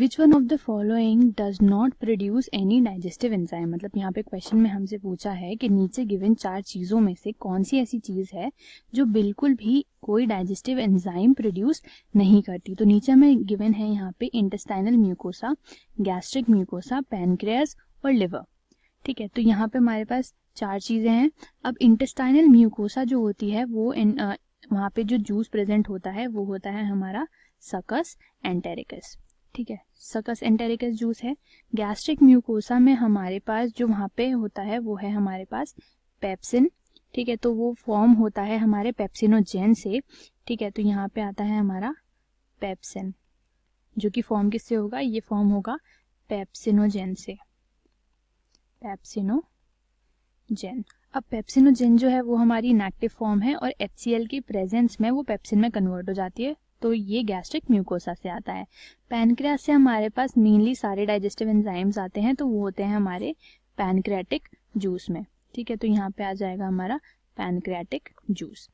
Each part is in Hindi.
which one of the following does not produce any digestive enzyme मतलब यहाँ पे क्वेश्चन में हमसे पूछा है कि नीचे गिवन चार चीज़ों में से कौन सी ऐसी चीज़ है जो बिल्कुल भी कोई डाइजेस्टिव एंजाइम प्रोड्यूस नहीं करती तो नीचे में गिवन है यहाँ पे intestinal mucosa gastric mucosa pancreas और लिवर ठीक है तो यहाँ पे हमारे पास चार चीज़ें हैं अब इंटेस्टाइनल म्यूकोसा जो होती है वो इन वहाँ पे जो जूस प्रेजेंट होता है वो होता है हमारा सकस एंटेरिकस ठीक है सकस एंटेरिकस जूस है गैस्ट्रिक म्यूकोसा में हमारे पास जो वहाँ पे होता है वो है हमारे पास पेप्सिन ठीक है तो वो फॉर्म होता है हमारे पेप्सिनोजेन से ठीक है तो यहाँ पे आता है हमारा पेप्सिन जो कि फॉर्म किससे होगा ये फॉर्म होगा पेप्सिनोजेन से पेप्सिनोजेन अब पेप्सिनोजेन जो है वो हमारी इनएक्टिव फॉर्म है और एच की प्रेजेंस में वो पेप्सिन में कन्वर्ट हो जाती है तो ये गैस्ट्रिक म्यूकोसा से आता है पैनक्रिया से हमारे पास मेनली सारे डाइजेस्टिव एंजाइम्स आते हैं तो वो होते हैं हमारे पैनक्रियाटिक जूस में ठीक है तो यहाँ पे आ जाएगा हमारा पैनक्रियाटिक जूस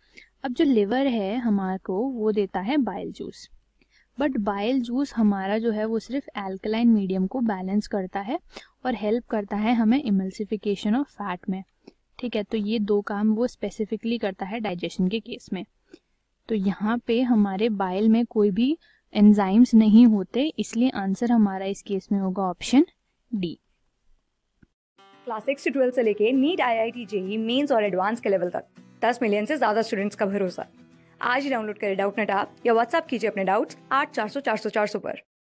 अब जो लिवर है हमारे को वो देता है bile juice but bile juice हमारा जो है वो सिर्फ एल्कलाइन मीडियम को बैलेंस करता है और हेल्प करता है हमें इमल्सिफिकेशन ऑफ फैट में ठीक है तो ये दो काम वो स्पेसिफिकली करता है डाइजेशन के केस में तो यहाँ पे हमारे बाइल में कोई भी एंजाइम्स नहीं होते इसलिए आंसर हमारा इस केस में होगा ऑप्शन डी क्लास सिक्स से ट्वेल्थ से लेके NEET I I T JEE mains और एडवांस के लेवल तक दस मिलियन से ज्यादा स्टूडेंट्स का भरोसा आज ही डाउनलोड करें डाउट नेट आप या व्हाट्सअप कीजिए अपने डाउट्स आठ चार सौ चार सौ चार सौ पर